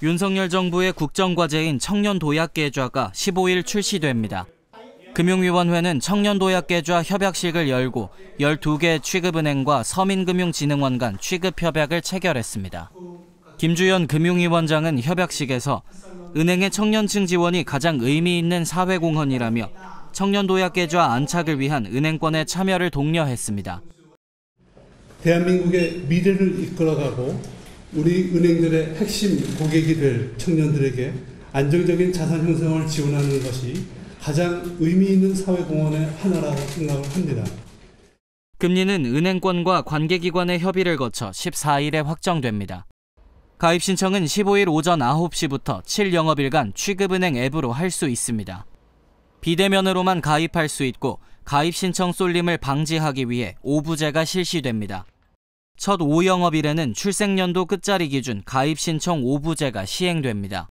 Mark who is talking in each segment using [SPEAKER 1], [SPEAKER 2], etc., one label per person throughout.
[SPEAKER 1] 윤석열 정부의 국정과제인 청년도약계좌가 15일 출시됩니다. 금융위원회는 청년도약계좌 협약식을 열고 12개 취급은행과 서민금융진흥원 간 취급협약을 체결했습니다. 김주현 금융위원장은 협약식에서 은행의 청년층 지원이 가장 의미 있는 사회공헌이라며 청년도약계좌 안착을 위한 은행권의 참여를 독려했습니다.
[SPEAKER 2] 대한민국의 미래를 이끌어가고 우리 은행들의 핵심 고객이 될 청년들에게 안정적인 자산 형성을 지원하는 것이 가장 의미 있는 사회공헌의 하나라고 생각을 합니다.
[SPEAKER 1] 금리는 은행권과 관계기관의 협의를 거쳐 14일에 확정됩니다. 가입 신청은 15일 오전 9시부터 7영업일간 취급은행 앱으로 할 수 있습니다. 비대면으로만 가입할 수 있고 가입 신청 쏠림을 방지하기 위해 오부제가 실시됩니다. 첫 5영업일에는 출생년도 끝자리 기준 가입신청 5부제가 시행됩니다.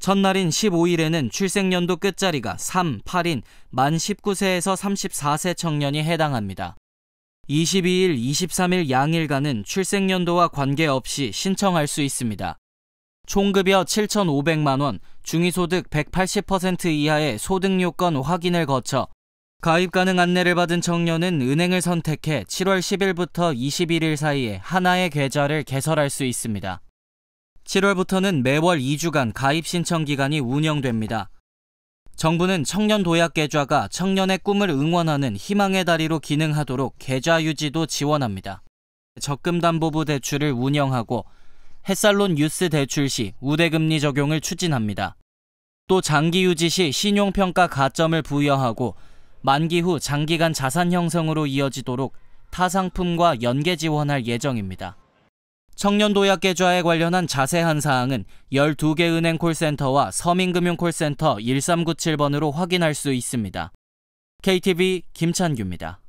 [SPEAKER 1] 첫날인 15일에는 출생년도 끝자리가 3, 8인 만 19세에서 34세 청년이 해당합니다. 22일, 23일 양일간은 출생연도와 관계없이 신청할 수 있습니다. 총급여 7,500만원, 중위소득 180% 이하의 소득요건 확인을 거쳐 가입 가능 안내를 받은 청년은 은행을 선택해 7월 10일부터 21일 사이에 하나의 계좌를 개설할 수 있습니다. 7월부터는 매월 2주간 가입 신청 기간이 운영됩니다. 정부는 청년 도약 계좌가 청년의 꿈을 응원하는 희망의 다리로 기능하도록 계좌 유지도 지원합니다. 적금담보부 대출을 운영하고 햇살론 뉴스 대출 시 우대금리 적용을 추진합니다. 또 장기 유지 시 신용평가 가점을 부여하고 만기 후 장기간 자산 형성으로 이어지도록 타상품과 연계 지원할 예정입니다. 청년도약 계좌에 관련한 자세한 사항은 12개 은행 콜센터와 서민금융콜센터 1397번으로 확인할 수 있습니다. KTV 김찬규입니다.